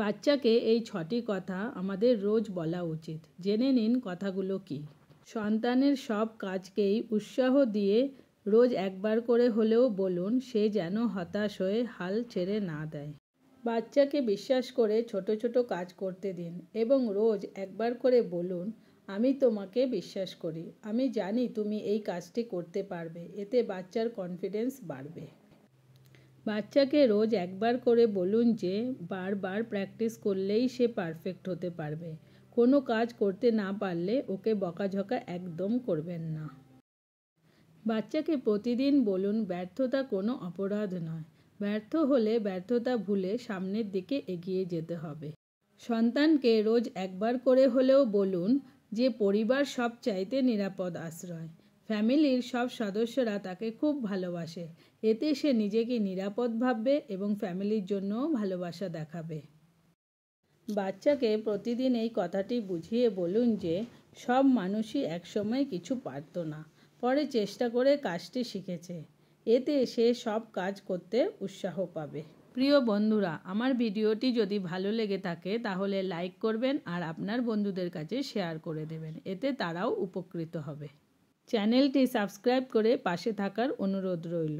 বাচ্চাকে এই ছটি কথা আমাদের রোজ বলা উচিত জেনে নিন কথাগুলো কি সন্তানের সব কাজকেই উৎসাহ দিয়ে রোজ একবার করে হলেও বলুন সে যেন হতাশ হয়ে হাল ছেড়ে না দেয় বাচ্চাকে বিশ্বাস করে ছোট ছোট কাজ করতে দিন এবং রোজ একবার করে বলুন আমি তোমাকে বিশ্বাস করি আমি জানি তুমি এই কাজটি করতে পারবে এতে বাচ্চার কনফিডেন্স বাড়বে বাচ্চাকে রোজ একবার করে বলুন যে বারবার প্র্যাকটিস করলেই সে পারফেক্ট হতে পারবে কোনো কাজ করতে না পারলে ওকে বকাঝকা একদম করবেন না বাচ্চাকে প্রতিদিন বলুন ব্যর্থতা কোনো অপরাধ নয় ব্যর্থ হলে ব্যর্থতা ভুলে সামনের দিকে এগিয়ে যেতে হবে সন্তানকে রোজ একবার করে হলেও বলুন যে পরিবার সব চাইতে নিরাপদ আশ্রয় ফ্যামিলির সব সদস্যরা তাকে খুব ভালোবাসে এতে সে নিজেকে নিরাপদ ভাববে এবং ফ্যামিলির জন্যও ভালোবাসা দেখাবে বাচ্চাকে প্রতিদিন এই কথাটি বুঝিয়ে বলুন যে সব মানুষই একসময় কিছু পারত না পরে চেষ্টা করে কাজটি শিখেছে এতে সে সব কাজ করতে উৎসাহ পাবে প্রিয় বন্ধুরা আমার ভিডিওটি যদি ভালো লেগে থাকে তাহলে লাইক করবেন আর আপনার বন্ধুদের কাছে শেয়ার করে দেবেন এতে তারাও উপকৃত হবে চ্যানেলটি সাবস্ক্রাইব করে পাশে থাকার অনুরোধ রইল